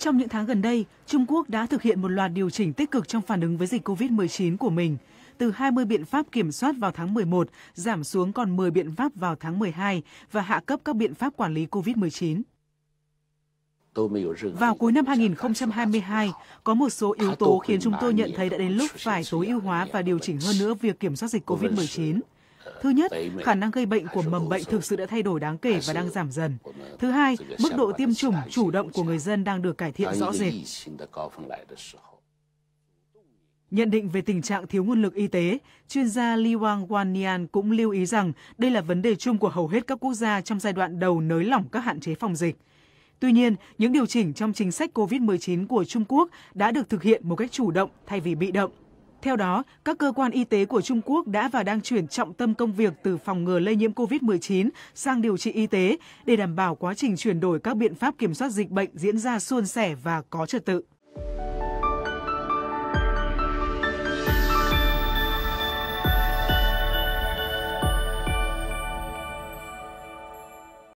Trong những tháng gần đây, Trung Quốc đã thực hiện một loạt điều chỉnh tích cực trong phản ứng với dịch COVID-19 của mình, từ 20 biện pháp kiểm soát vào tháng 11 giảm xuống còn 10 biện pháp vào tháng 12 và hạ cấp các biện pháp quản lý COVID-19. Vào cuối năm 2022, có một số yếu tố khiến chúng tôi nhận thấy đã đến lúc phải tối ưu hóa và điều chỉnh hơn nữa việc kiểm soát dịch COVID-19. Thứ nhất, khả năng gây bệnh của mầm bệnh thực sự đã thay đổi đáng kể và đang giảm dần. Thứ hai, mức độ tiêm chủng chủ động của người dân đang được cải thiện rõ rệt. Nhận định về tình trạng thiếu nguồn lực y tế, chuyên gia Li Wang Wanian cũng lưu ý rằng đây là vấn đề chung của hầu hết các quốc gia trong giai đoạn đầu nới lỏng các hạn chế phòng dịch. Tuy nhiên, những điều chỉnh trong chính sách COVID-19 của Trung Quốc đã được thực hiện một cách chủ động thay vì bị động, theo đó, các cơ quan y tế của Trung Quốc đã và đang chuyển trọng tâm công việc từ phòng ngừa lây nhiễm COVID-19 sang điều trị y tế để đảm bảo quá trình chuyển đổi các biện pháp kiểm soát dịch bệnh diễn ra suôn sẻ và có trật tự.